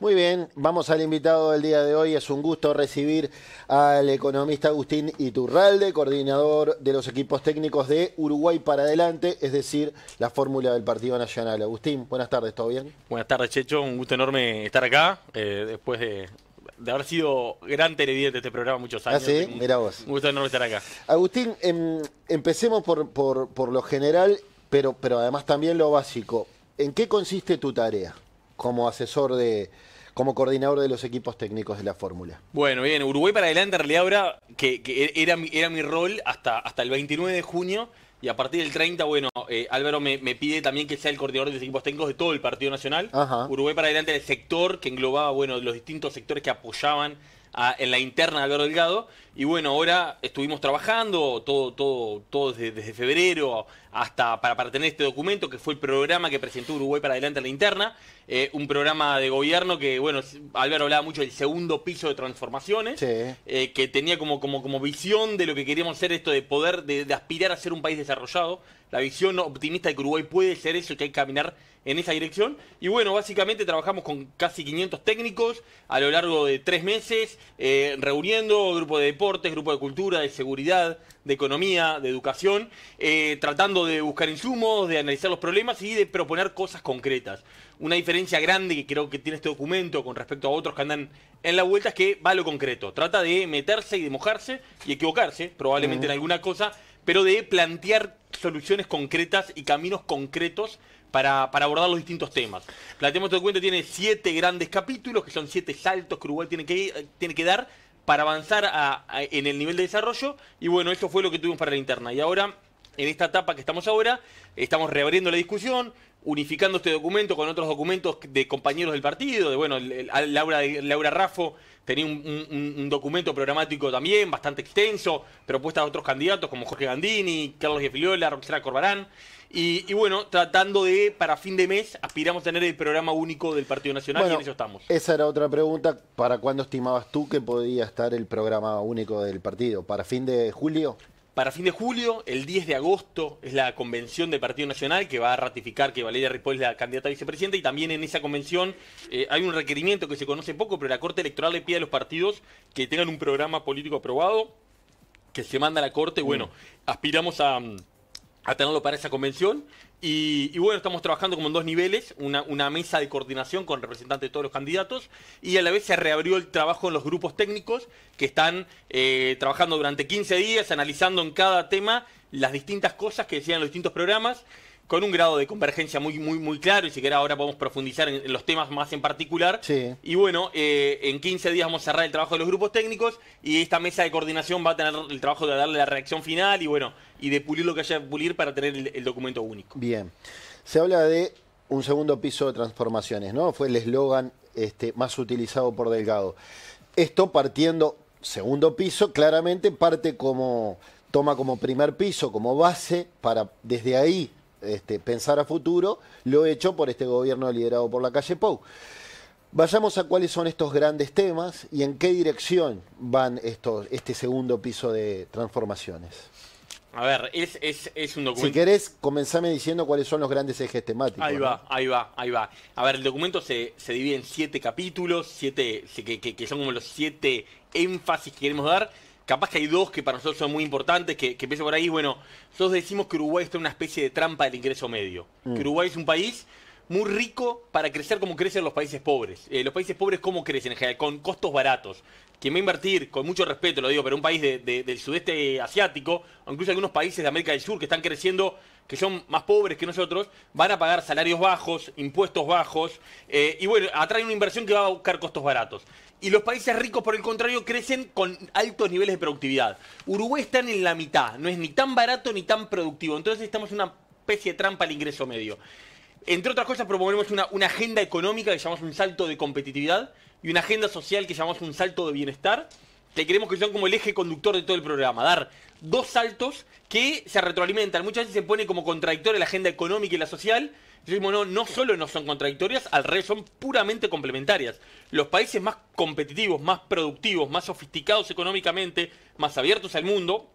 Muy bien, vamos al invitado del día de hoy. Es un gusto recibir al economista Agustín Iturralde, coordinador de los equipos técnicos de Uruguay para adelante, es decir, la fórmula del Partido Nacional. Agustín, buenas tardes, ¿todo bien? Buenas tardes, Checho. Un gusto enorme estar acá eh, después de, haber sido gran televidente de este programa muchos ah, años. Ah, mira vos. Un gusto enorme estar acá. Agustín, em, empecemos por, por, por lo general, pero, pero además también lo básico. ¿En qué consiste tu tarea? como asesor de, como coordinador de los equipos técnicos de la fórmula. Bueno, bien, Uruguay para adelante en realidad ahora, que, era, mi, era mi rol hasta, hasta el 29 de junio, y a partir del 30, bueno, eh, Álvaro me, pide también que sea el coordinador de los equipos técnicos de todo el Partido Nacional. Uruguay para adelante el sector que englobaba, bueno, los distintos sectores que apoyaban en la interna de Álvaro Delgado. Y bueno, ahora estuvimos trabajando todo, todo, todo desde, febrero hasta para, para, tener este documento, que fue el programa que presentó Uruguay para adelante en la interna, eh, un programa de gobierno que, bueno, Álvaro hablaba mucho del segundo piso de transformaciones, eh, que tenía como, como, como visión de lo que queríamos hacer esto de poder, de, aspirar a ser un país desarrollado, la visión optimista de que Uruguay puede ser eso, que hay que caminar en esa dirección. Y bueno, básicamente trabajamos con casi 500 técnicos a lo largo de tres meses, eh, reuniendo grupos de grupos grupo de cultura, de seguridad, de economía, de educación, eh, tratando de buscar insumos, de analizar los problemas y de proponer cosas concretas. Una diferencia grande que creo que tiene este documento con respecto a otros que andan en la vuelta es que va a lo concreto. Trata de meterse y de mojarse y equivocarse, probablemente en alguna cosa, pero de plantear soluciones concretas y caminos concretos para, abordar los distintos temas. Planteamos todo este cuenta, tiene siete grandes capítulos, que son siete saltos que Uruguay tiene que, eh, tiene que dar para avanzar en el nivel de desarrollo. Y bueno, eso fue lo que tuvimos para la interna. Y ahora, en esta etapa que estamos ahora, estamos reabriendo la discusión, unificando este documento con otros documentos de compañeros del partido, de bueno, Laura, Laura Raffo tenía un, documento programático también bastante extenso, propuestas de otros candidatos como Jorge Gandini, Carlos Diefiliola, Roxana Corbarán. Y, bueno, tratando de, para fin de mes, aspiramos a tener el programa único del Partido Nacional y en eso estamos. Esa era otra pregunta. ¿Para cuándo estimabas tú que podía estar el programa único del partido? ¿Para fin de julio? Para fin de julio, el 10 de agosto, es la convención del Partido Nacional que va a ratificar que Valeria Ripoll es la candidata a vicepresidenta y también en esa convención eh, hay un requerimiento que se conoce poco, pero la Corte Electoral le pide a los partidos que tengan un programa político aprobado, que se manda a la Corte. Bueno, mm. aspiramos a mm, a tenerlo para esa convención. Y, bueno, estamos trabajando como en dos niveles, una, mesa de coordinación con representantes de todos los candidatos y a la vez se reabrió el trabajo en los grupos técnicos que están eh, trabajando durante 15 días, analizando en cada tema las distintas cosas que decían los distintos programas con un grado de convergencia muy, muy, muy claro, y si querés ahora podemos profundizar en, los temas más en particular. Sí. Y bueno, eh, en 15 días vamos a cerrar el trabajo de los grupos técnicos y esta mesa de coordinación va a tener el trabajo de darle la reacción final y bueno, y de pulir lo que haya que pulir para tener el, documento único. Bien. Se habla de un segundo piso de transformaciones, ¿no? Fue el eslogan este, más utilizado por Delgado. Esto partiendo, segundo piso, claramente parte como, toma como primer piso, como base, para desde ahí este, pensar a futuro, lo he hecho por este gobierno liderado por la calle Pou. Vayamos a cuáles son estos grandes temas y en qué dirección van estos, este segundo piso de transformaciones. A ver, es, un documento. Si querés, comenzame diciendo cuáles son los grandes ejes temáticos. Ahí va, ahí va, ahí va. A ver, el documento se, divide en siete capítulos, siete, que son como los siete énfasis que queremos dar capaz que hay dos que para nosotros son muy importantes, que, que empiezo por ahí. Bueno, nosotros decimos que Uruguay está en una especie de trampa del ingreso medio. Mm. Que Uruguay es un país muy rico para crecer como crecen los países pobres. Eh, los países pobres, ¿cómo crecen? En general, con costos baratos. Quien va a invertir, con mucho respeto lo digo, pero un país del sudeste asiático, o incluso algunos países de América del Sur que están creciendo, que son más pobres que nosotros, van a pagar salarios bajos, impuestos bajos, eh, y bueno, atrae una inversión que va a buscar costos baratos y los países ricos, por el contrario, crecen con altos niveles de productividad. Uruguay está en la mitad, no es ni tan barato ni tan productivo. Entonces estamos en una especie de trampa al ingreso medio. Entre otras cosas, proponemos una, agenda económica que llamamos un salto de competitividad y una agenda social que llamamos un salto de bienestar, que queremos que sean como el eje conductor de todo el programa, dar dos saltos que se retroalimentan. Muchas veces se pone como contradictoria la agenda económica y la social, no, no solo no son contradictorias, al revés, son puramente complementarias. Los países más competitivos, más productivos, más sofisticados económicamente, más abiertos al mundo,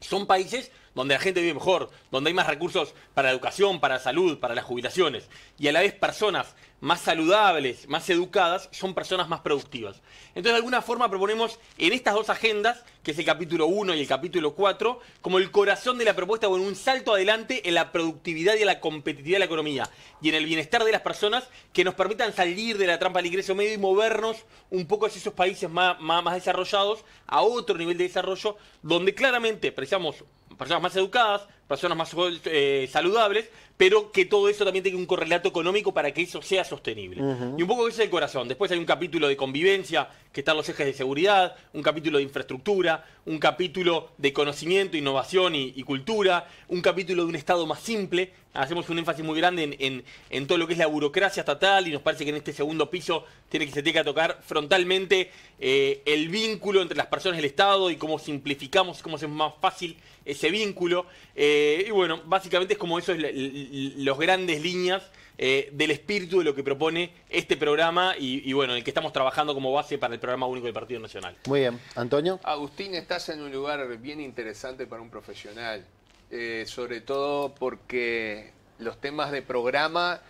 son países donde la gente vive mejor, donde hay más recursos para la educación, para la salud, para las jubilaciones. Y a la vez personas más saludables, más educadas, son personas más productivas. Entonces, de alguna forma proponemos en estas dos agendas, que es el capítulo 1 y el capítulo 4, como el corazón de la propuesta, con bueno, un salto adelante en la productividad y en la competitividad de la economía y en el bienestar de las personas que nos permitan salir de la trampa del ingreso medio y movernos un poco hacia esos países más, más desarrollados, a otro nivel de desarrollo, donde claramente precisamos personas más educadas, personas más eh, saludables, pero que todo eso también tenga un correlato económico para que eso sea sostenible. Y un poco ese es el corazón. Después hay un capítulo de convivencia, que están los ejes de seguridad, un capítulo de infraestructura, un capítulo de conocimiento, innovación y, cultura, un capítulo de un Estado más simple. Hacemos un énfasis muy grande en, todo lo que es la burocracia estatal y nos parece que en este segundo piso tiene que se tiene que tocar frontalmente eh, el vínculo entre las personas del Estado y cómo simplificamos, cómo hacemos más fácil ese vínculo. Eh, y bueno, básicamente es como eso, es grandes líneas eh, del espíritu de lo que propone este programa y, bueno, en el que estamos trabajando como base para el programa único del Partido Nacional. Muy bien, Antonio. Agustín, estás en un lugar bien interesante para un profesional, eh, sobre todo porque los temas de programa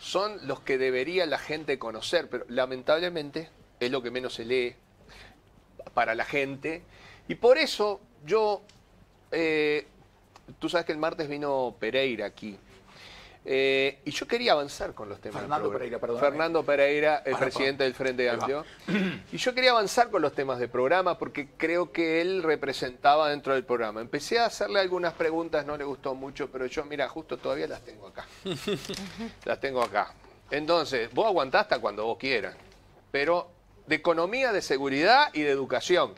son los que debería la gente conocer, pero lamentablemente es lo que menos se lee para la gente. Y por eso yo eh, tú sabes que el martes vino Pereira aquí. Eh, y yo quería avanzar con los temas. Fernando Pereira, perdón. Fernando eh. Pereira, el presidente del Frente Amplio. Y yo quería avanzar con los temas de programa porque creo que él representaba dentro del programa. Empecé a hacerle algunas preguntas, no le gustó mucho, pero yo, mira, justo todavía las tengo acá. las tengo acá. Entonces, vos aguantaste cuando vos quieras. Pero de economía, de seguridad y de educación.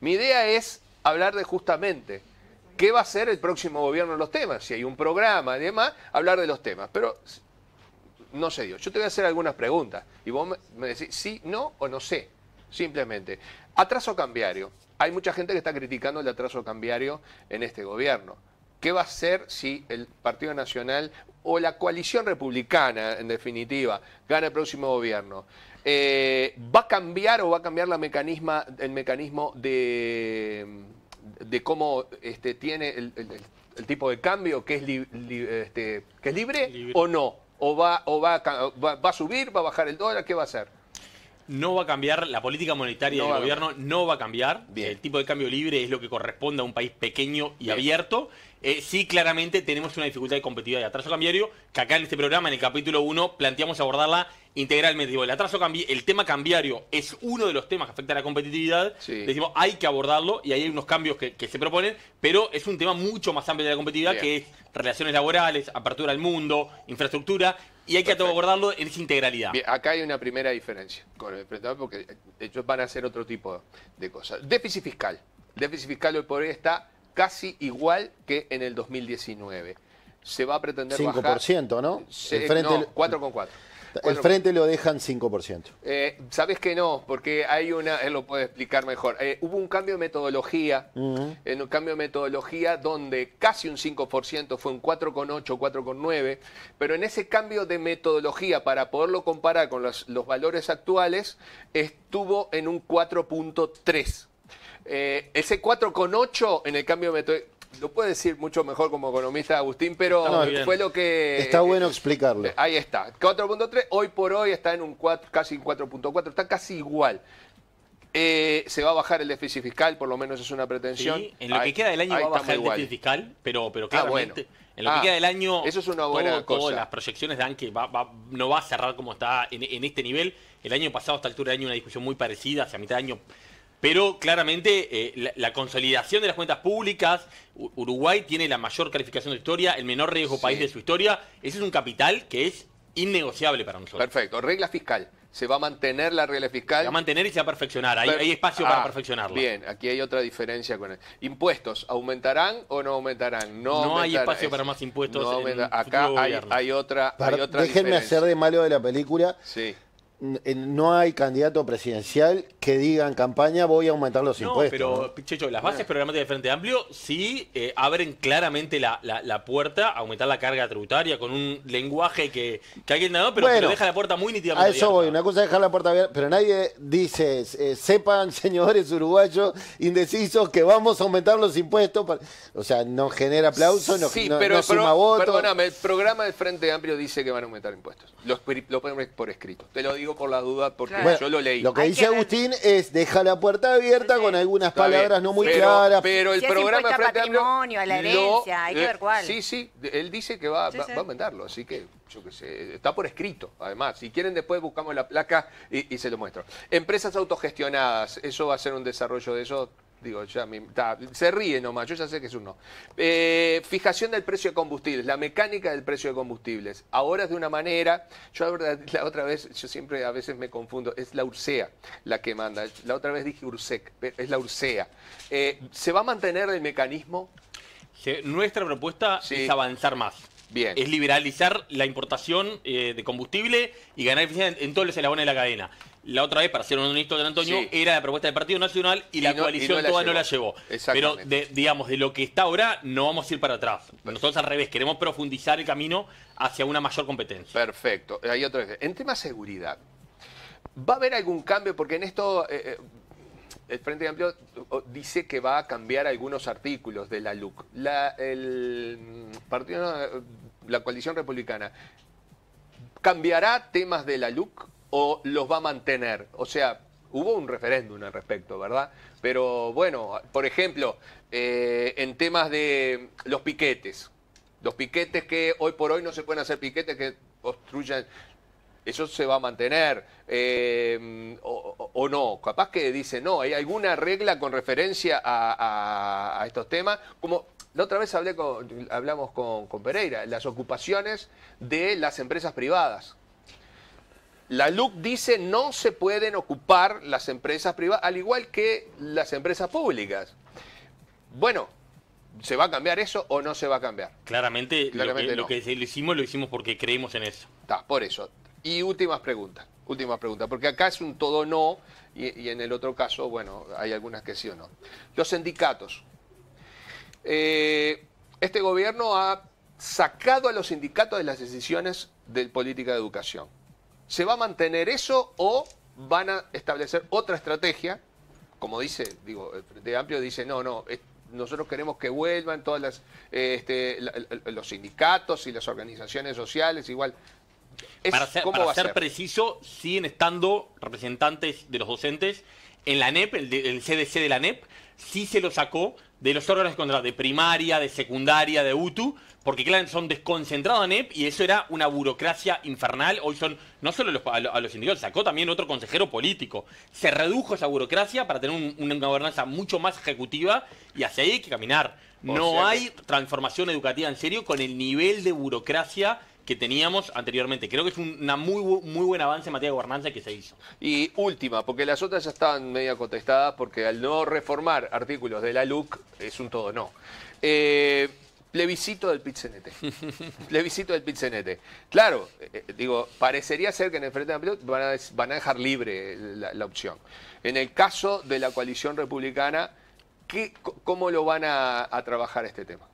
Mi idea es hablar de justamente qué va a hacer el próximo gobierno en los temas, si hay un programa y demás, hablar de los temas. Pero no sé Dios. Yo te voy a hacer algunas preguntas y vos me decís sí, no o no sé, simplemente. Atraso cambiario. Hay mucha gente que está criticando el atraso cambiario en este gobierno. ¿Qué va a hacer si el Partido Nacional o la coalición republicana, en definitiva, gana el próximo gobierno? Eh, ¿Va a cambiar o va a cambiar el mecanismo de de cómo este, tiene el, el, tipo de cambio que es, este, que es libre, o no? ¿O, va, o va, va a subir, va a bajar el dólar? ¿Qué va a hacer? no va a cambiar, la política monetaria del gobierno no va a cambiar. El tipo de cambio libre es lo que corresponde a un país pequeño y abierto. Eh, sí, claramente tenemos una dificultad de competitividad de atraso cambiario, que acá en este programa, en el capítulo 1, planteamos abordarla integralmente. el atraso cambi el tema cambiario es uno de los temas que afecta a la competitividad. Decimos, hay que abordarlo y hay unos cambios que, se proponen, pero es un tema mucho más amplio de la competitividad que es relaciones laborales, apertura al mundo, infraestructura, y hay que abordarlo en su integralidad. acá hay una primera diferencia con el prestador porque ellos van a hacer otro tipo de cosas. Déficit fiscal. Déficit fiscal hoy por hoy está casi igual que en el 2019. Se va a pretender 5%, bajar... 5%, ¿no? Se, el no, 4,4 el frente lo dejan 5%. Eh, Sabes que no, porque hay una, él lo puede explicar mejor. Eh, hubo un cambio de metodología, en un cambio de metodología donde casi un 5% fue un 4,8, 4,9, pero en ese cambio de metodología para poderlo comparar con los, valores actuales, estuvo en un 4.3. Eh, ese 4,8 en el cambio de metodología lo puede decir mucho mejor como economista Agustín, pero fue lo que... Está eh, bueno explicarle. Eh, ahí está. 4.3, hoy por hoy está en un 4, casi 4.4, está casi igual. Eh, se va a bajar el déficit fiscal, por lo menos es una pretensión. Sí, en lo que queda del año va a bajar el déficit fiscal, pero, pero ah, claramente... En lo que ah, queda del año, eso es una buena cosa. las proyecciones dan que no va a cerrar como está en, este nivel. El año pasado, a esta altura de año, una discusión muy parecida, hacia mitad de año pero claramente eh, la, consolidación de las cuentas públicas, Uruguay tiene la mayor calificación de historia, el menor riesgo país de su historia, ese es un capital que es innegociable para nosotros. Perfecto, regla fiscal. ¿Se va a mantener la regla fiscal? Se va a mantener y se va a perfeccionar. Hay, espacio para ah, perfeccionarlo. Bien, aquí hay otra diferencia con el... ¿Impuestos aumentarán o no aumentarán? No, hay espacio para más impuestos. acá hay, otra, hay otra Déjenme hacer de malo de la película. Sí no hay candidato presidencial que diga en campaña voy a aumentar los impuestos. no, Pero, Checho, las bases ah. programáticas del Frente Amplio sí eh, abren claramente la, la, puerta a aumentar la carga tributaria con un lenguaje que, que alguien dado, pero, bueno, deja la puerta muy nítidamente. A eso voy, una cosa es dejar la puerta abierta, pero nadie dice, eh, sepan, señores uruguayos indecisos, que vamos a aumentar los impuestos. O sea, no genera aplauso, no, pero, pero, votos. Perdóname, el programa del Frente Amplio dice que van a aumentar impuestos. lo ponemos por escrito. Te lo digo por la duda porque yo lo leí. Lo que dice Agustín es deja la puerta abierta con algunas palabras no muy claras. Pero el programa patrimonio, a la herencia, hay que eh, ver cuál. Sí, sí, él dice que va, a mandarlo, así que yo qué sé, está por escrito, además. Si quieren después buscamos la placa y, y se lo muestro. Empresas autogestionadas, ¿eso va a ser un desarrollo de eso? Digo, ya se ríe nomás, yo ya sé que es un no. Eh, fijación del precio de combustibles, la mecánica del precio de combustibles. Ahora es de una manera, yo la, verdad, la otra vez, yo siempre a veces me confundo, es la URSEA la que manda. La otra vez dije URSEC, es la URSEA. Eh, ¿Se va a mantener el mecanismo? nuestra propuesta es avanzar más. Bien. Es liberalizar la importación eh, de combustible y ganar eficiencia en, todos los de la cadena la otra vez, para ser un de Antonio, era la propuesta del Partido Nacional y, la coalición toda la no la llevó. Pero, digamos, de lo que está ahora, no vamos a ir para atrás. Nosotros al revés, queremos profundizar el camino hacia una mayor competencia. Perfecto. hay otra En tema seguridad, ¿va a haber algún cambio? Porque en esto... Eh, eh, el Frente Amplio dice que va a cambiar algunos artículos de la LUC. La, el partido, la coalición republicana, ¿cambiará temas de la LUC? o los va a mantener? O sea, hubo un referéndum al respecto, ¿verdad? Pero bueno, por ejemplo, eh, en temas de los piquetes, los piquetes que hoy por hoy no se pueden hacer piquetes que obstruyan, eso se va a mantener eh, o, no, capaz que dice no, hay alguna regla con referencia a, estos temas, como la otra vez hablé hablamos con, con Pereira, las ocupaciones de las empresas privadas la LUC dice no se pueden ocupar las empresas privadas, al igual que las empresas públicas. Bueno, ¿se va a cambiar eso o no se va a cambiar? Claramente, lo, que, lo, hicimos lo hicimos porque creímos en eso. por eso. Y últimas preguntas, últimas preguntas, porque acá es un todo no y, en el otro caso, bueno, hay algunas que sí o no. Los sindicatos. Eh, este gobierno ha sacado a los sindicatos de las decisiones de política de educación ¿Se va a mantener eso o van a establecer otra estrategia? Como dice, digo, de Amplio dice, no, no, nosotros queremos que vuelvan todas las, eh, este, los sindicatos y las organizaciones sociales, igual. para ser, ¿cómo ser, ser, preciso, siguen estando representantes de los docentes en la NEP, el, el CDC de la NEP, sí se lo sacó de los órganos contra de primaria, de secundaria, de UTU, porque claro, son desconcentrados en EP y eso era una burocracia infernal. Hoy son no solo a, los sindicatos, sacó también otro consejero político. Se redujo esa burocracia para tener una gobernanza mucho más ejecutiva y hacia ahí hay que caminar. no hay transformación educativa en serio con el nivel de burocracia que teníamos anteriormente. Creo que es un una muy, muy buen avance en materia de gobernanza que se hizo. Y última, porque las otras ya están media contestadas, porque al no reformar artículos de la LUC es un todo no. Eh, plebiscito del Pizzenete. plebiscito del Pizzenete. Claro, eh, eh, digo, parecería ser que en el Frente Amplio van a, van a dejar libre la, opción. En el caso de la coalición republicana, ¿Qué, ¿cómo lo van a, trabajar este tema?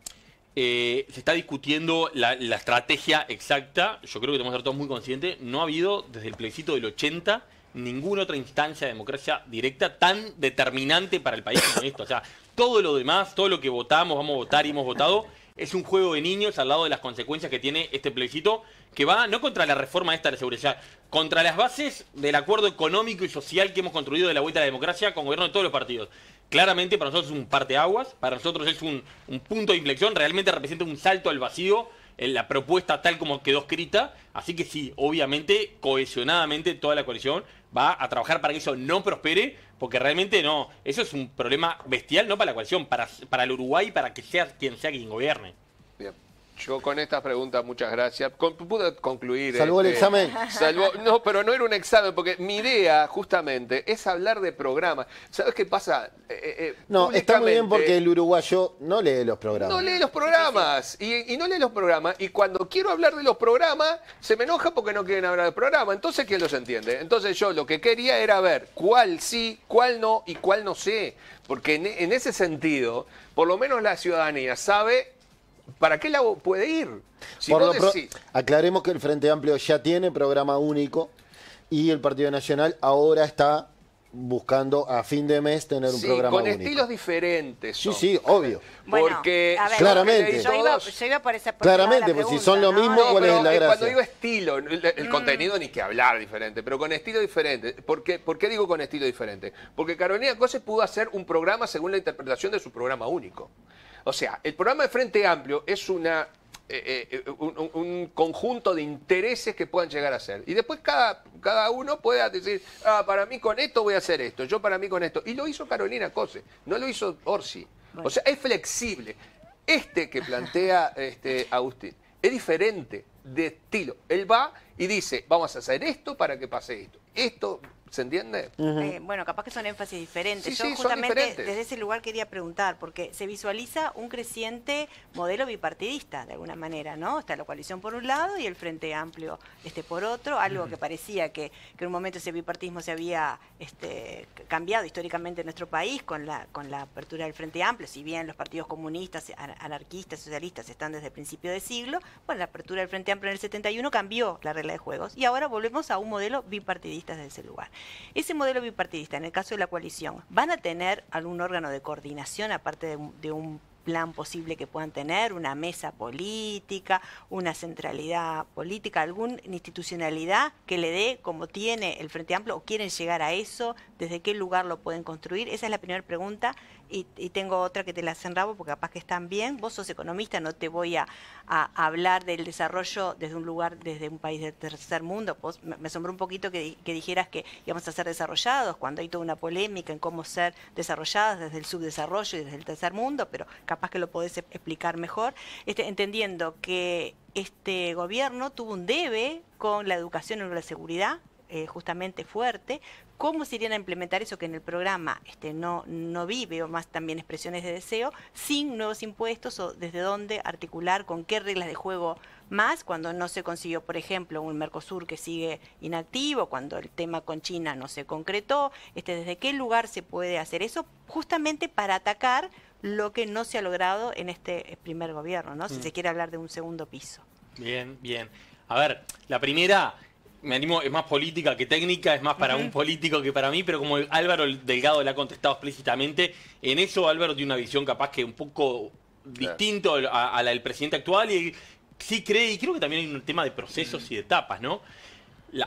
Eh, se está discutiendo la, estrategia exacta, yo creo que tenemos que ser todos muy conscientes, no ha habido desde el plebiscito del 80 ninguna otra instancia de democracia directa tan determinante para el país como esto. O sea, todo lo demás, todo lo que votamos, vamos a votar y hemos votado, es un juego de niños al lado de las consecuencias que tiene este plebiscito, que va no contra la reforma esta de la seguridad, contra las bases del acuerdo económico y social que hemos construido de la vuelta a la democracia con gobierno de todos los partidos claramente para nosotros es un parteaguas, para nosotros es un, punto de inflexión, realmente representa un salto al vacío en la propuesta tal como quedó escrita, así que sí, obviamente, cohesionadamente toda la coalición va a trabajar para que eso no prospere, porque realmente no, eso es un problema bestial, no para la coalición, para, para el Uruguay, para que sea quien sea quien gobierne. Bien. Yo con estas preguntas, muchas gracias. pude concluir. Salvo el este, examen. Salvo, no, pero no era un examen, porque mi idea justamente es hablar de programas. ¿Sabes qué pasa? Eh, eh, eh, no, está muy bien porque el uruguayo no lee los programas. No lee los programas. Y, no lee los programas. Y cuando quiero hablar de los programas, se me enoja porque no quieren hablar de programa. Entonces, ¿quién los entiende? Entonces, yo lo que quería era ver cuál sí, cuál no y cuál no sé. Porque en ese sentido, por lo menos la ciudadanía sabe ¿para qué lado puede ir? Aclaremos que el Frente Amplio ya tiene programa único y el Partido Nacional ahora está buscando a fin de mes tener un sí, programa con estilos diferentes. Sí, sí, obvio. porque claramente. iba, claramente, si son lo mismo, ¿cuál es la gracia? Cuando digo estilo, el, mm. contenido ni que hablar diferente, pero con estilo diferente. ¿Por qué, ¿Por qué digo con estilo diferente? Porque Carolina Cose pudo hacer un programa según la interpretación de su programa único. O sea, el programa de Frente Amplio es una eh, eh, eh, un, conjunto de intereses que puedan llegar a ser. Y después cada, cada uno pueda decir, ah, para mí con esto voy a hacer esto, yo para mí con esto. Y lo hizo Carolina Cose, no lo hizo Orsi. O sea, es flexible. Este que plantea este, Agustín es diferente de estilo. Él va y dice, vamos a hacer esto para que pase esto. Esto ¿Se entiende? Eh, bueno, capaz que son énfasis diferentes. Yo justamente desde ese lugar quería preguntar, porque se visualiza un creciente modelo bipartidista, de alguna manera, ¿no? Está la coalición por un lado y el Frente Amplio este, por otro, algo que parecía que, en un momento ese bipartismo se había este, cambiado históricamente en nuestro país con la, con la apertura del Frente Amplio, si bien los partidos comunistas, anarquistas, socialistas están desde el principio de siglo, bueno, la apertura del Frente Amplio en el 71 cambió la regla de juegos y ahora volvemos a un modelo bipartidista desde ese lugar. Ese modelo bipartidista, en el caso de la coalición, ¿van a tener algún órgano de coordinación aparte de, un plan posible que puedan tener, una mesa política, una centralidad política, alguna institucionalidad que le dé como tiene el Frente Amplio o quieren llegar a eso, desde qué lugar lo pueden construir. Esa es la primera pregunta y, tengo otra que te la hacen rabo porque capaz que están bien. Vos sos economista, no te voy a, hablar del desarrollo desde un lugar, desde un país del tercer mundo. me, asombró un poquito que, dijeras que íbamos a ser desarrollados cuando hay toda una polémica en cómo ser desarrolladas desde el subdesarrollo y desde el tercer mundo, pero capaz que lo podés e, explicar mejor, este, entendiendo que este gobierno tuvo un debe con la educación y la seguridad, eh, justamente fuerte, cómo se irían a implementar eso que en el programa este, no, no vi, veo más también expresiones de deseo, sin nuevos impuestos o desde dónde articular, con qué reglas de juego más, cuando no se consiguió, por ejemplo, un Mercosur que sigue inactivo, cuando el tema con China no se concretó, este, desde qué lugar se puede hacer eso, justamente para atacar lo que no se ha logrado en este eh, primer gobierno, ¿no? Si mm. se quiere hablar de un segundo piso. Bien, bien. A ver, la primera me animo, es más política que técnica, es más para un político que para mí, pero como Álvaro Delgado le ha contestado explícitamente, en eso Álvaro tiene una visión capaz que un poco distinto a, la del presidente actual y sí cree, y creo que también hay un tema de procesos y de etapas, ¿no?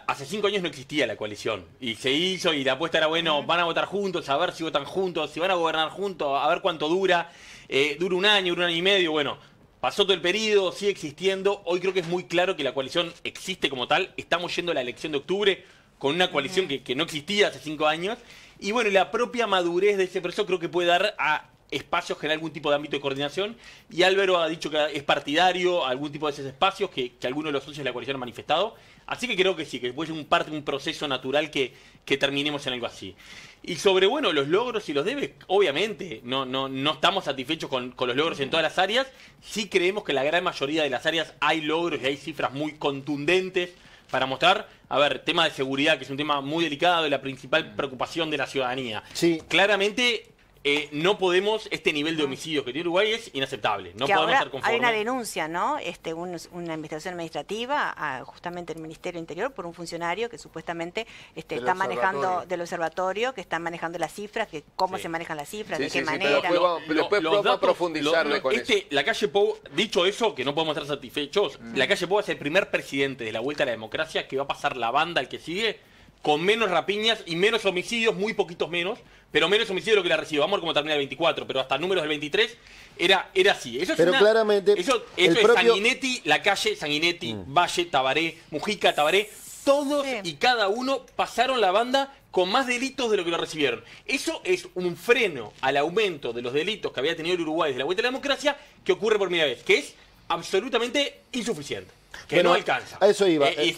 hace cinco años no existía la coalición y se hizo y la apuesta era, bueno, van a votar juntos, a ver si votan juntos, si van a gobernar juntos, a ver cuánto dura, eh, dura un año, un año y medio, bueno Pasó todo el periodo, sigue existiendo. Hoy creo que es muy claro que la coalición existe como tal. Estamos yendo a la elección de octubre con una coalición que, no existía hace cinco años. Y bueno, la propia madurez de ese proceso creo que puede dar a espacios generar algún tipo de ámbito de coordinación. Y Álvaro ha dicho que es partidario a algún tipo de esos espacios que, algunos de los socios de la coalición han manifestado. Así que creo que sí, que puede ser un parte, un proceso natural que, que terminemos en algo así. Y sobre, bueno, los logros y los debes, obviamente, no, no, no estamos satisfechos con, con los logros en todas las áreas. Sí creemos que en la gran mayoría de las áreas hay logros y hay cifras muy contundentes para mostrar. A ver, tema de seguridad, que es un tema muy delicado y la principal preocupación de la ciudadanía. Sí. Claramente eh, no podemos, este nivel de homicidio que tiene Uruguay es inaceptable, no podemos estar conformes. Hay una denuncia, ¿no? Este, una investigación administrativa a, justamente el Ministerio Interior por un funcionario que supuestamente este, está manejando del observatorio, que está manejando las cifras, que cómo se manejan las cifras, de qué manera. a profundizar con este, La calle dicho eso, que no podemos estar satisfechos, mm. la calle Pou es el primer presidente de la vuelta a la democracia que va a pasar la banda al que sigue con menos rapiñas y menos homicidios, muy poquitos menos, pero menos homicidios de lo que la recibió. Vamos a ver cómo termina el 24, pero hasta números del 23 era, era así. Eso pero claramente. Eso, es Sanguinetti, la calle, Sanguinetti, mm. Valle, Tabaré, Mujica, Tabaré. Todos y cada uno pasaron la banda con más delitos de lo que lo recibieron. Eso es un freno al aumento de los delitos que había tenido el Uruguay desde la vuelta de la democracia que ocurre por primera vez, que es absolutamente insuficiente. Que no alcanza. A eso iba. Eh, el,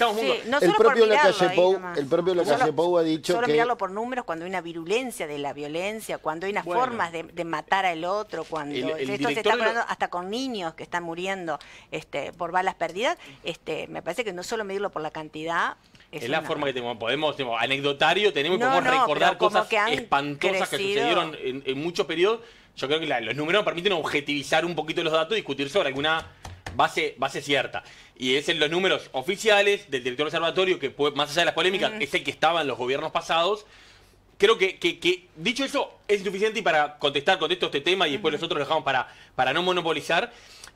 propio el ha dicho solo mirarlo por números cuando hay una virulencia de la violencia, cuando hay unas formas de, matar al otro, cuando esto se está hablando hasta con niños que están muriendo este, por balas perdidas, este, me parece que no solo medirlo por la cantidad, es, la forma que tenemos. Podemos, tenemos anecdotario, tenemos no, recordar cosas espantosas que sucedieron en, muchos periodos. Yo creo que los números nos permiten objetivizar un poquito los datos y discutir sobre alguna base, base cierta. Y es en los números oficiales del director observatorio, que más allá de las polémicas, es el que estaba en los gobiernos pasados. Creo que, dicho eso, es suficiente para contestar, contesto este tema y después nosotros dejamos para, para no monopolizar.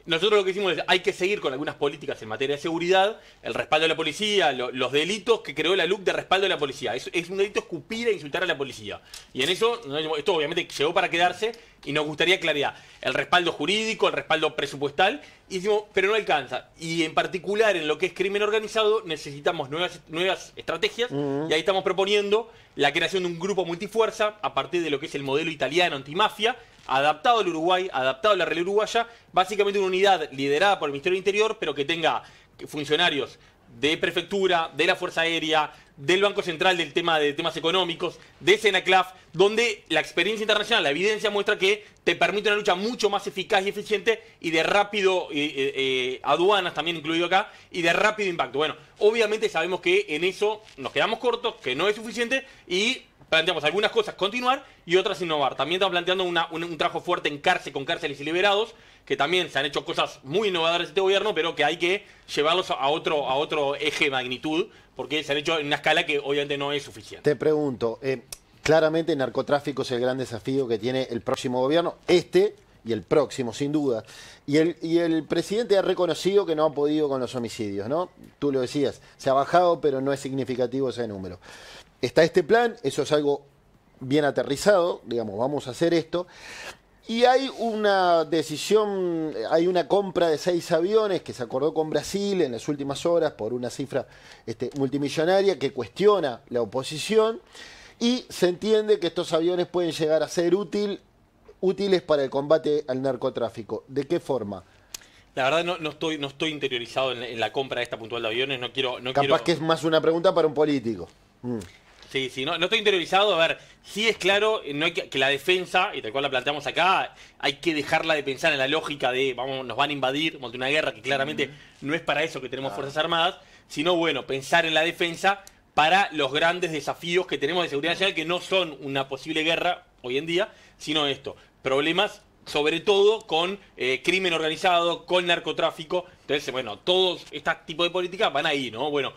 Nosotros lo que hicimos es, hay que seguir con algunas políticas en materia de seguridad, el respaldo a la policía, los delitos que creó la LUC de respaldo a la policía. Es, un delito escupir e insultar a la policía. Y en eso, esto obviamente llegó para quedarse y nos gustaría claridad. El respaldo jurídico, el respaldo presupuestal, hicimos, pero no alcanza. Y en particular en lo que es crimen organizado necesitamos nuevas, nuevas estrategias y ahí estamos proponiendo la creación de un grupo multifuerza a partir de lo que es el modelo italiano antimafia adaptado al Uruguay, adaptado a la realidad uruguaya, básicamente una unidad liderada por el Ministerio del Interior, pero que tenga funcionarios de prefectura, de la Fuerza Aérea, del Banco Central del tema de temas económicos, de Senaclaf, donde la experiencia internacional, la evidencia muestra que te permite una lucha mucho más eficaz y eficiente y de rápido, eh, eh, eh, aduanas también incluido acá, y de rápido impacto. Bueno, obviamente sabemos que en eso nos quedamos cortos, que no es suficiente y planteamos algunas cosas continuar y otras innovar. También está planteando un, trabajo fuerte en cárcel, con cárceles y liberados, que también se han hecho cosas muy innovadoras este gobierno, pero que hay que llevarlos a otro, a otro eje magnitud, porque se han hecho en una escala que obviamente no es suficiente. Te pregunto, eh, claramente el narcotráfico es el gran desafío que tiene el próximo gobierno, este y el próximo, sin duda. Y el, y el presidente ha reconocido que no ha podido con los homicidios, ¿no? Tú lo decías, se ha bajado, pero no es significativo ese número está este plan, eso es algo bien aterrizado, digamos, vamos a hacer esto. Y hay una decisión, hay una compra de seis aviones que se acordó con Brasil en las últimas horas por una cifra este, multimillonaria que cuestiona la oposición y se entiende que estos aviones pueden llegar a ser útil, útiles para el combate al narcotráfico. ¿De qué forma? La verdad no, estoy, no estoy interiorizado en la, compra de esta puntual de aviones, no quiero... Capaz que es más una pregunta para un político. Mm. Sí, sí, no, no estoy interiorizado. A ver, sí es claro no hay que, la defensa, y tal cual la planteamos acá, hay que dejarla de pensar en la lógica de vamos, nos van a invadir, monte una guerra, que claramente no es para eso que tenemos Fuerzas Armadas, sino bueno, pensar en la defensa para los grandes desafíos que tenemos de seguridad nacional, que no son una posible guerra hoy en día, sino esto, problemas sobre todo con eh, crimen organizado, con narcotráfico. Entonces, bueno, todos este tipo de políticas van ahí, ¿no? Bueno,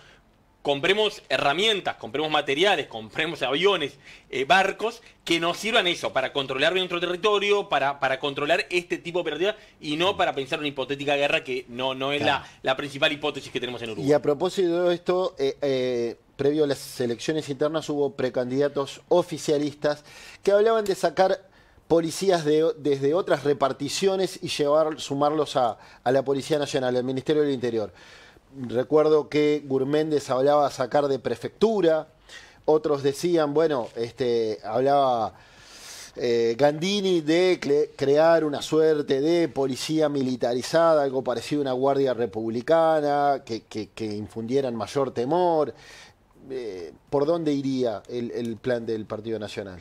compremos herramientas, compremos materiales, compremos aviones, eh, barcos que nos sirvan eso, para controlar nuestro territorio, para, para controlar este tipo de pérdidas y no para pensar una hipotética guerra que no, no es la, principal hipótesis que tenemos en Uruguay. Y a propósito de esto, eh, eh, previo a las elecciones internas hubo precandidatos oficialistas que hablaban de sacar policías de, desde otras reparticiones y llevar, sumarlos a, a la Policía Nacional, al Ministerio del Interior. Recuerdo que Gurméndez hablaba de sacar de prefectura, otros decían, bueno, este, hablaba eh, Gandini de crear una suerte de policía militarizada, algo parecido a una guardia republicana, que, infundieran mayor temor. Eh, ¿Por dónde iría el plan del Partido Nacional?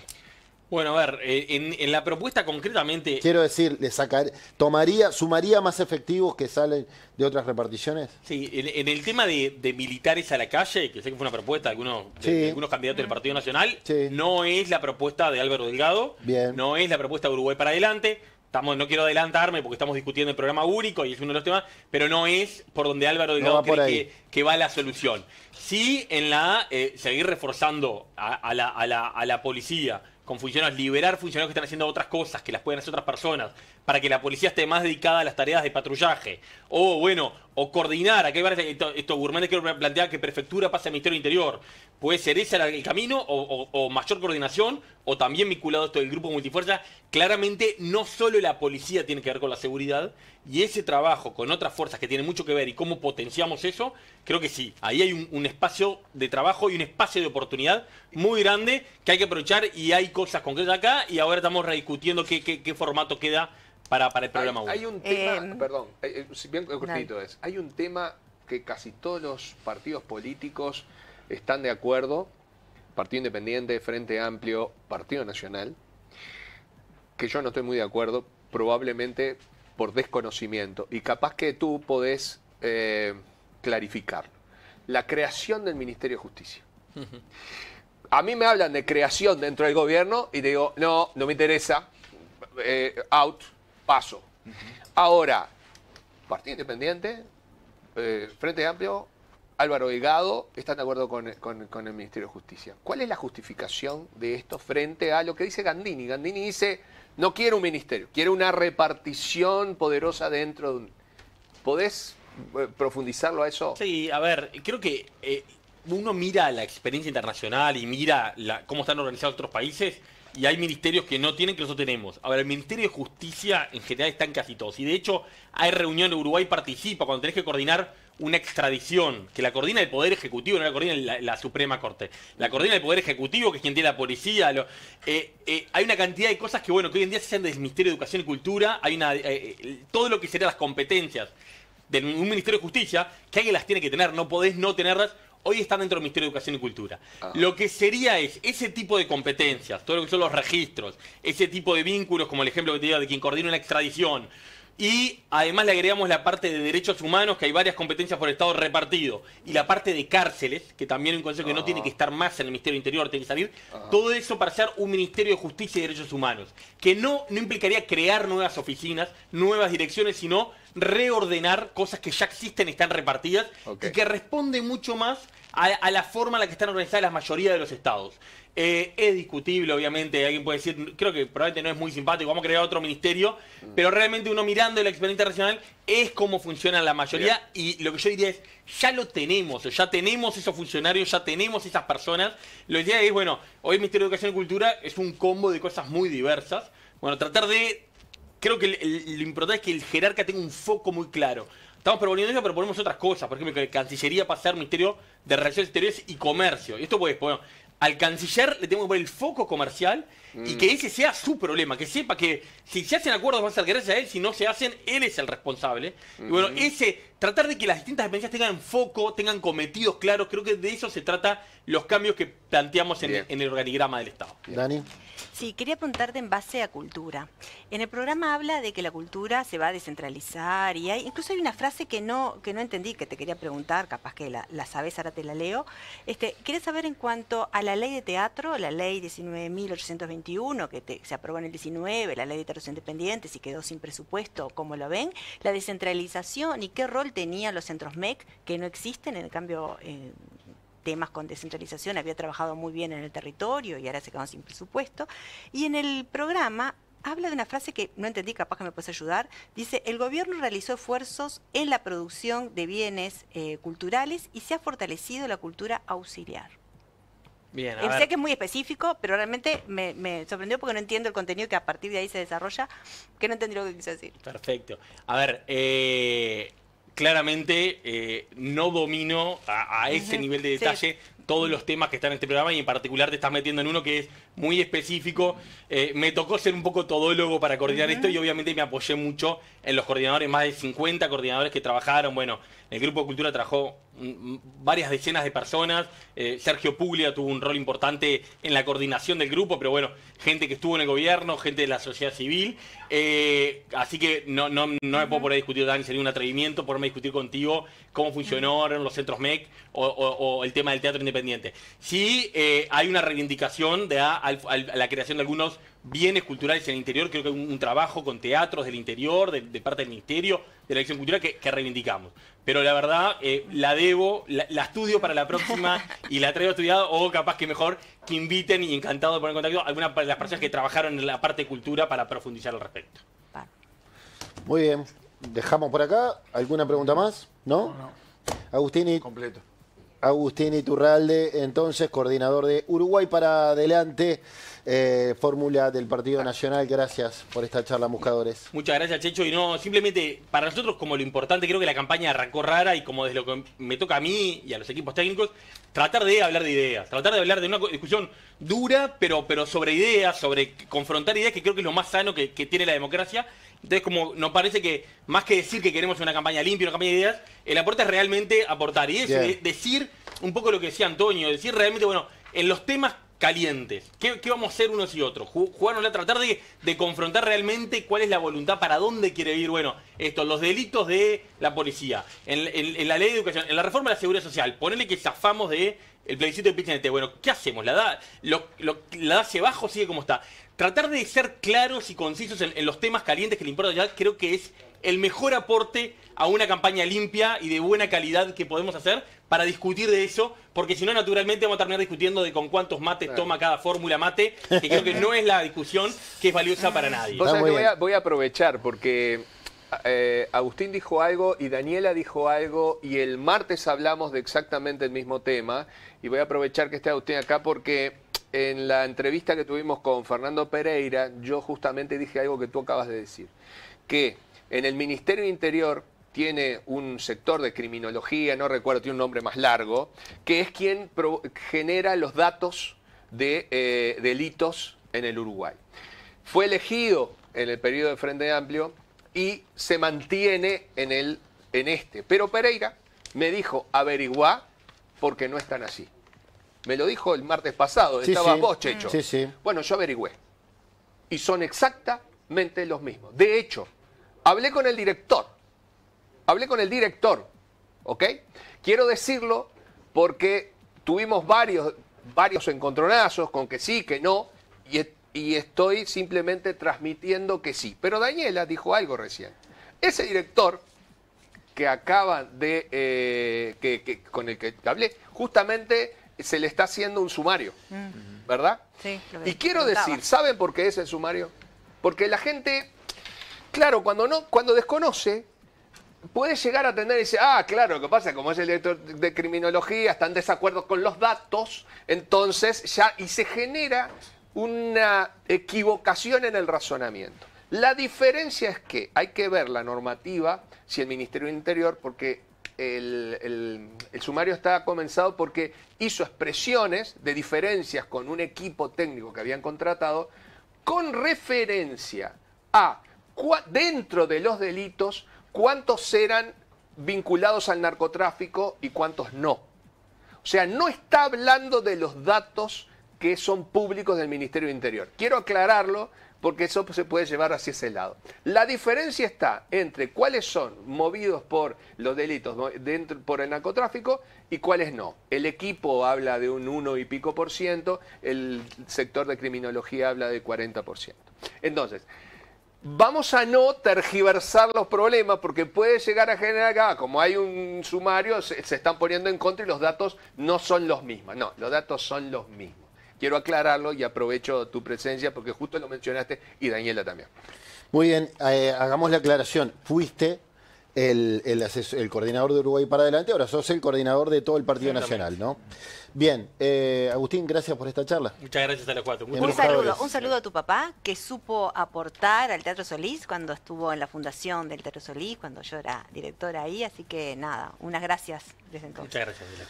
Bueno, a ver, eh, en, la propuesta concretamente... Quiero decir, le sacar, tomaría, ¿sumaría más efectivos que salen de otras reparticiones? Sí, en, el tema de, militares a la calle, que sé que fue una propuesta de algunos, algunos candidatos del Partido Nacional, no es la propuesta de Álvaro Delgado, no es la propuesta de Uruguay para adelante, Estamos, no quiero adelantarme porque estamos discutiendo el programa único y es uno de los temas, pero no es por donde Álvaro Delgado cree que, va la solución. Sí en la eh, seguir reforzando a la policía, con funcionarios, liberar funcionarios que están haciendo otras cosas, que las pueden hacer otras personas, para que la policía esté más dedicada a las tareas de patrullaje. O bueno, o coordinar, aquí hay varios, esto, esto que plantea que prefectura pase al Ministerio Interior puede ser ese el camino o, mayor coordinación o también vinculado esto del grupo multifuerza. Claramente no solo la policía tiene que ver con la seguridad y ese trabajo con otras fuerzas que tiene mucho que ver y cómo potenciamos eso, creo que sí, ahí hay un, espacio de trabajo y un espacio de oportunidad muy grande que hay que aprovechar y hay cosas concretas acá y ahora estamos rediscutiendo qué, formato queda para, para el programa. Hay, un eh, perdón, eh, eh, cortito hay un tema que casi todos los partidos políticos están de acuerdo, Partido Independiente, Frente Amplio, Partido Nacional, que yo no estoy muy de acuerdo, probablemente por desconocimiento, y capaz que tú podés eh, clarificar. clarificarlo. La creación del Ministerio de Justicia. A mí me hablan de creación dentro del gobierno y digo, no, no me interesa, eh, out, paso. Ahora, Partido Independiente, eh, Frente Amplio, Álvaro Delgado están de acuerdo con, el Ministerio de Justicia. ¿Cuál es la justificación de esto frente a lo que dice Gandini? Gandini dice, no quiere un ministerio, quiere una repartición poderosa dentro de un... ¿Podés eh, profundizarlo a eso? Sí, a ver, creo que eh, uno mira la experiencia internacional y mira la, cómo están organizados otros países y hay ministerios que no tienen que nosotros tenemos. A ver, el Ministerio de Justicia en general están casi todos. Y de hecho, hay reunión Uruguay, participa cuando tenés que coordinar una extradición que la coordina el Poder Ejecutivo, no la coordina la, Suprema Corte, la coordina el Poder Ejecutivo, que es quien tiene la policía. Eh, eh, hay una cantidad de cosas que, bueno, que hoy en día se hacen del Ministerio de Educación y Cultura, hay una, eh, todo lo que serían las competencias de un Ministerio de Justicia, que alguien las tiene que tener, no podés no tenerlas, hoy están dentro del Ministerio de Educación y Cultura. Ah. Lo que sería es ese tipo de competencias, todo lo que son los registros, ese tipo de vínculos, como el ejemplo que te digo de quien coordina una extradición, y además le agregamos la parte de derechos humanos, que hay varias competencias por Estado repartido. Y la parte de cárceles, que también es un consejo que no tiene ah. que estar más en el Ministerio Interior, tiene que salir. Ah. Todo eso para ser un Ministerio de Justicia y Derechos Humanos. Que no, no implicaría crear nuevas oficinas, nuevas direcciones, sino reordenar cosas que ya existen y están repartidas. Y que responde mucho más a, la forma en la que están organizadas la mayoría de los estados. Eh, es discutible, obviamente, alguien puede decir, creo que probablemente no es muy simpático, vamos a crear otro ministerio, pero realmente uno mirando la experiencia internacional es cómo funciona la mayoría y lo que yo diría es, ya lo tenemos, ya tenemos esos funcionarios, ya tenemos esas personas, lo que diría es, bueno, hoy el Ministerio de Educación y Cultura es un combo de cosas muy diversas, bueno, tratar de, creo que lo importante es que el jerarca tenga un foco muy claro. Estamos proponiendo eso, pero ponemos otras cosas. Por ejemplo, que Cancillería ser Ministerio de Relaciones Exteriores y Comercio. Y esto pues, bueno, al canciller le tenemos que poner el foco comercial y mm. que ese sea su problema, que sepa que si se hacen acuerdos va a ser gracias a él, si no se hacen, él es el responsable. Y bueno, ese, tratar de que las distintas dependencias tengan foco, tengan cometidos claros, creo que de eso se trata los cambios que planteamos en, el organigrama del Estado. Dani. Sí, quería preguntarte en base a cultura. En el programa habla de que la cultura se va a descentralizar y hay, incluso hay una frase que no, que no entendí, que te quería preguntar, capaz que la, sabes, ahora te la leo. Este, quería saber en cuanto a la ley de teatro, la ley 19.821, que se aprobó en el 19, la ley de territorios independientes y quedó sin presupuesto, como lo ven, la descentralización y qué rol tenían los centros MEC, que no existen, en cambio... temas con descentralización, había trabajado muy bien en el territorio y ahora se quedó sin presupuesto. Y en el programa habla de una frase que no entendí, capaz que me puedes ayudar. Dice, el gobierno realizó esfuerzos en la producción de bienes eh, culturales y se ha fortalecido la cultura auxiliar. Bien, a eh, Sé que es muy específico, pero realmente me, sorprendió porque no entiendo el contenido que a partir de ahí se desarrolla, que no entendí lo que quiso decir. Perfecto. A ver, eh, claramente eh, no domino a, ese nivel de detalle todos los temas que están en este programa y en particular te estás metiendo en uno que es muy específico. me tocó ser un poco todólogo para coordinar esto y obviamente me apoyé mucho en los coordinadores, más de 50 coordinadores que trabajaron, bueno, el Grupo de Cultura trajo varias decenas de personas. Eh, Sergio Puglia tuvo un rol importante en la coordinación del grupo, pero bueno, gente que estuvo en el gobierno, gente de la sociedad civil. Eh, así que no, no, me puedo poner a discutir, Dani, sería un atrevimiento ponerme a discutir contigo cómo funcionaron los centros MEC o, el tema del teatro independiente. Sí, eh, hay una reivindicación de a la creación de algunos bienes culturales en el interior, creo que un, trabajo con teatros del interior, de, parte del Ministerio, de la acción Cultural, que, reivindicamos. Pero la verdad, eh, la debo, la, estudio para la próxima y la traigo estudiada, o capaz que mejor que inviten y encantado de poner en contacto a de las personas que trabajaron en la parte de cultura para profundizar al respecto. Muy bien, dejamos por acá. ¿Alguna pregunta más? ¿No? no. Agustini. Completo. Agustín Iturralde, entonces coordinador de Uruguay para adelante, eh, fórmula del Partido Nacional. Gracias por esta charla, buscadores. Muchas gracias, Checho. Y no, simplemente para nosotros, como lo importante, creo que la campaña arrancó rara y como desde lo que me toca a mí y a los equipos técnicos, tratar de hablar de ideas, tratar de hablar de una discusión dura, pero, pero sobre ideas, sobre confrontar ideas, que creo que es lo más sano que tiene la democracia. Entonces, como nos parece que más que decir que queremos una campaña limpia, una campaña de ideas, el aporte es realmente aportar. Y es decir un poco lo que decía Antonio, decir realmente, bueno, en los temas calientes. ¿Qué, vamos a hacer unos y otros? Jugarnos a tratar de, confrontar realmente cuál es la voluntad, para dónde quiere ir, bueno, esto, los delitos de la policía, en, la ley de educación, en la reforma de la seguridad social, ponerle que zafamos de el plebiscito de Pichinete. Bueno, ¿qué hacemos? ¿La edad, la hacia abajo sigue como está? tratar de ser claros y concisos en, los temas calientes que le importan, ya creo que es el mejor aporte a una campaña limpia y de buena calidad que podemos hacer para discutir de eso, porque si no, naturalmente vamos a terminar discutiendo de con cuántos mates toma cada fórmula mate, que creo que no es la discusión que es valiosa para nadie. voy, a, aprovechar, porque eh, Agustín dijo algo y Daniela dijo algo y el martes hablamos de exactamente el mismo tema, y voy a aprovechar que esté Agustín acá porque en la entrevista que tuvimos con Fernando Pereira, yo justamente dije algo que tú acabas de decir, que en el Ministerio Interior tiene un sector de criminología, no recuerdo, tiene un nombre más largo, que es quien genera los datos de eh, delitos en el Uruguay. Fue elegido en el periodo de Frente Amplio y se mantiene en, el, en este. Pero Pereira me dijo, averigua porque no están así. Me lo dijo el martes pasado, estaba vos, Checho. Sí, bueno, yo averigüé. Y son exactamente los mismos. De hecho, hablé con el director. Hablé con el director. ¿Ok? Quiero decirlo porque tuvimos varios, varios encontronazos con que sí, que no. Y, e-, estoy simplemente transmitiendo que sí. Pero Daniela dijo algo recién. Ese director que acaba de. Eh, que, con el que hablé, justamente se le está haciendo un sumario, mm. ¿verdad? Sí. Y quiero decir, ¿saben por qué es el sumario? Porque la gente, claro, cuando, no, cuando desconoce, puede llegar a tener y decir, ah, claro, lo que pasa, como es el director de criminología, están desacuerdos con los datos, entonces ya, y se genera una equivocación en el razonamiento. La diferencia es que hay que ver la normativa, si el Ministerio del Interior, porque el, sumario está comenzado porque hizo expresiones de diferencias con un equipo técnico que habían contratado con referencia a dentro de los delitos cuántos eran vinculados al narcotráfico y cuántos no. O sea, no está hablando de los datos que son públicos del Ministerio Interior. Quiero aclararlo porque eso se puede llevar hacia ese lado. La diferencia está entre cuáles son movidos por los delitos dentro, por el narcotráfico y cuáles no. El equipo habla de un 1 y pico por ciento, el sector de criminología habla de 40 por ciento. Entonces, vamos a no tergiversar los problemas porque puede llegar a generar acá, como hay un sumario, se están poniendo en contra y los datos no son los mismos. No, los datos son los mismos quiero aclararlo y aprovecho tu presencia porque justo lo mencionaste y Daniela también. Muy bien, eh, hagamos la aclaración. Fuiste el, coordinador de Uruguay para adelante, ahora sos el coordinador de todo el Partido Nacional, ¿no? Bien, eh, Agustín, gracias por esta charla. Muchas gracias a los cuatro. Un saludo, a tu papá que supo aportar al Teatro Solís cuando estuvo en la fundación del Teatro Solís, cuando yo era directora ahí, así que nada, unas gracias desde entonces. Muchas gracias.